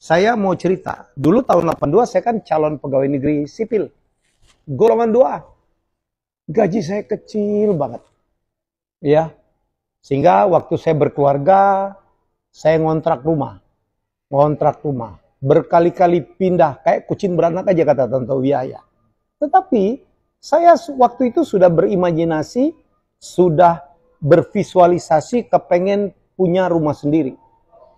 Saya mau cerita, dulu tahun 82 saya kan calon pegawai negeri sipil. Golongan 2. Gaji saya kecil banget. Ya. Sehingga waktu saya berkeluarga, saya ngontrak rumah. Ngontrak rumah. Berkali-kali pindah kayak kucing beranak aja kata Tante Wiaya. Tetapi saya waktu itu sudah berimajinasi, sudah bervisualisasi kepengen punya rumah sendiri.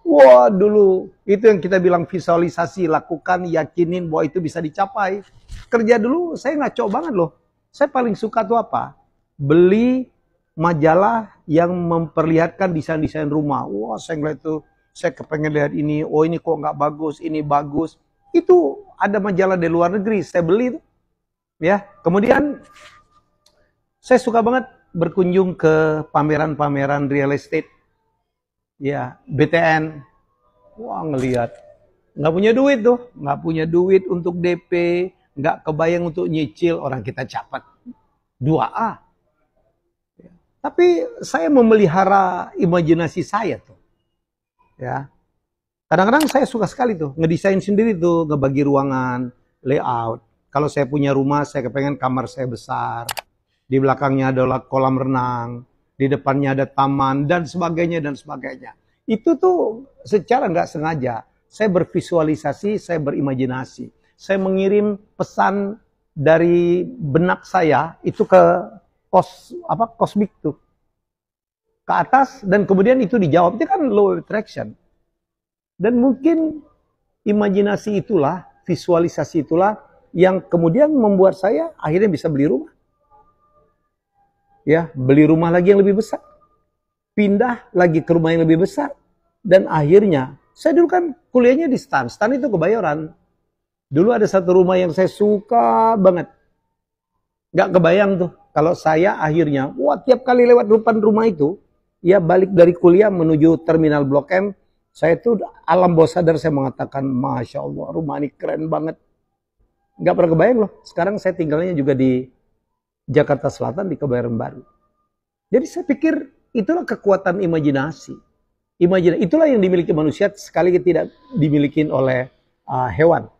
Wah dulu, itu yang kita bilang visualisasi, lakukan, yakinin bahwa itu bisa dicapai. Kerja dulu, saya ngaco banget loh. Saya paling suka tuh apa? Beli majalah yang memperlihatkan desain-desain rumah. Wah saya ngeliat tuh, saya kepengen lihat ini, oh ini kok nggak bagus, ini bagus. Itu ada majalah dari luar negeri, saya beli tuh. Ya, kemudian saya suka banget berkunjung ke pameran-pameran real estate ya BTN wah ngelihat nggak punya duit tuh nggak punya duit untuk DP nggak kebayang untuk nyicil orang kita capek 2A ya. tapi saya memelihara imajinasi saya tuh. Ya. Kadang-kadang saya suka sekali tuh ngedesain sendiri tuh, ngebagi ruangan, layout. Kalau saya punya rumah, saya kepengen kamar saya besar. Di belakangnya adalah kolam renang di depannya ada taman dan sebagainya dan sebagainya. Itu tuh secara nggak sengaja saya bervisualisasi, saya berimajinasi. Saya mengirim pesan dari benak saya itu ke kos apa kosmik tuh ke atas dan kemudian itu dijawab itu kan low attraction dan mungkin imajinasi itulah visualisasi itulah yang kemudian membuat saya akhirnya bisa beli rumah ya beli rumah lagi yang lebih besar, pindah lagi ke rumah yang lebih besar, dan akhirnya saya dulu kan kuliahnya di Stan, Stan itu kebayoran. Dulu ada satu rumah yang saya suka banget, nggak kebayang tuh kalau saya akhirnya, wah tiap kali lewat depan rumah itu, ya balik dari kuliah menuju terminal Blok M, saya tuh alam bawah sadar saya mengatakan, Masya Allah rumah ini keren banget. Nggak pernah kebayang loh, sekarang saya tinggalnya juga di Jakarta Selatan di Kebayoran Baru. Jadi saya pikir itulah kekuatan imajinasi. Imajinasi itulah yang dimiliki manusia sekali tidak dimiliki oleh uh, hewan.